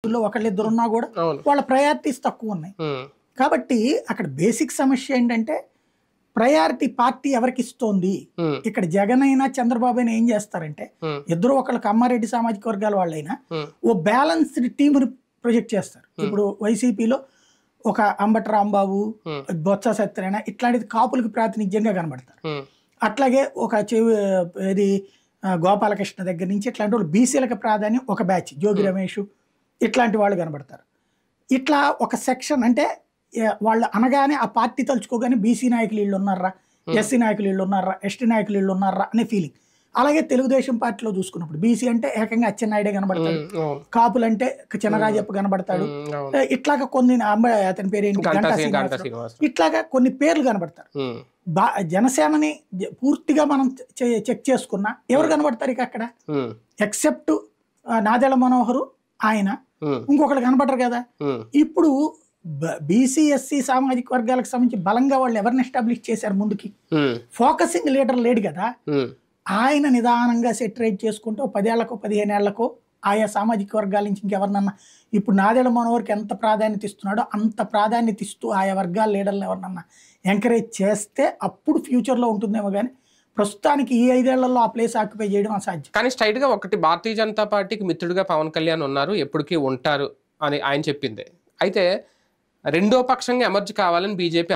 ఒకళ్ళు ఒకళ్ళిద్దరు ఉన్నా కూడా వాళ్ళ ప్రయారిటీస్ తక్కువ ఉన్నాయి కాబట్టి అక్కడ బేసిక్ సమస్య ఏంటంటే ప్రయారిటీ పార్టీ ఎవరికి ఇస్తోంది ఇక్కడ జగన్ అయినా చంద్రబాబు అయినా ఏం చేస్తారంటే ఇద్దరు ఒకళ్ళు కమ్మారెడ్డి సామాజిక వర్గాల వాళ్ళైనా ఓ బ్యాలెన్స్డ్ టీంని ప్రొజెక్ట్ చేస్తారు ఇప్పుడు వైసీపీలో ఒక అంబటి రాంబాబు బొత్స సత్యనారాయణ ఇట్లాంటిది కాపులకు ప్రాతినిధ్యంగా కనబడతారు అట్లాగే ఒక ఇది గోపాలకృష్ణ దగ్గర నుంచి ఇట్లాంటి వాళ్ళు బీసీలకు ప్రాధాన్యం ఒక బ్యాచ్ జోగి రమేష్ ఇట్లాంటి వాళ్ళు కనబడతారు ఇట్లా ఒక సెక్షన్ అంటే వాళ్ళు అనగానే ఆ పార్టీ తలుచుకోగానే బీసీ నాయకులు వీళ్ళు ఉన్నారా ఎస్సీ నాయకులు వీళ్ళు ఉన్నారా ఎస్టీ నాయకులు వీళ్ళు ఉన్నారా అనే ఫీలింగ్ అలాగే తెలుగుదేశం పార్టీలో చూసుకున్నప్పుడు బీసీ అంటే ఏకంగా అచ్చెన్నాయుడే కనబడతాడు కాపులు అంటే చినరాజప్ప కనబడతాడు ఇట్లాగ కొన్ని అతని పేరు ఏంటి గంటా ఇట్లాగా కొన్ని పేర్లు కనబడతారు బా జనసేనని పూర్తిగా మనం చెక్ చేసుకున్నా ఎవరు కనబడతారు ఇక అక్కడ ఎక్సెప్ట్ నాదెల మనోహరు ఆయన ఇంకొకళ్ళు కనపడరు కదా ఇప్పుడు బీసీ సామాజిక వర్గాలకు సంబంధించి బలంగా వాళ్ళు ఎవరిని ఎస్టాబ్లిష్ చేశారు ముందుకి ఫోకసింగ్ లీడర్ లేడు కదా ఆయన నిదానంగా సెటరేట్ చేసుకుంటూ పదేళ్లకో పదిహేను ఏళ్లకో ఆయా సామాజిక వర్గాల నుంచి ఇంకెవరినన్నా ఇప్పుడు నాదేళ్ల మనోహర్కి ఎంత ప్రాధాన్యత ఇస్తున్నాడో అంత ప్రాధాన్యత ఇస్తూ ఆయా వర్గాల లీడర్లు ఎవరినన్నా ఎంకరేజ్ చేస్తే అప్పుడు ఫ్యూచర్లో ఉంటుందేమో కానీ ప్రస్తుతానికి ఈ ఐదేళ్లలో ఆ ప్లేస్ ఆక్యుపై చేయడం అసాధ్యం కానీ స్ట్రైట్ గా ఒకటి భారతీయ జనతా పార్టీకి మిత్రుడిగా పవన్ కళ్యాణ్ ఉన్నారు ఎప్పటికీ ఉంటారు అని ఆయన చెప్పింది అయితే రెండో పక్షంగా ఎమర్జ్ కావాలని బీజేపీ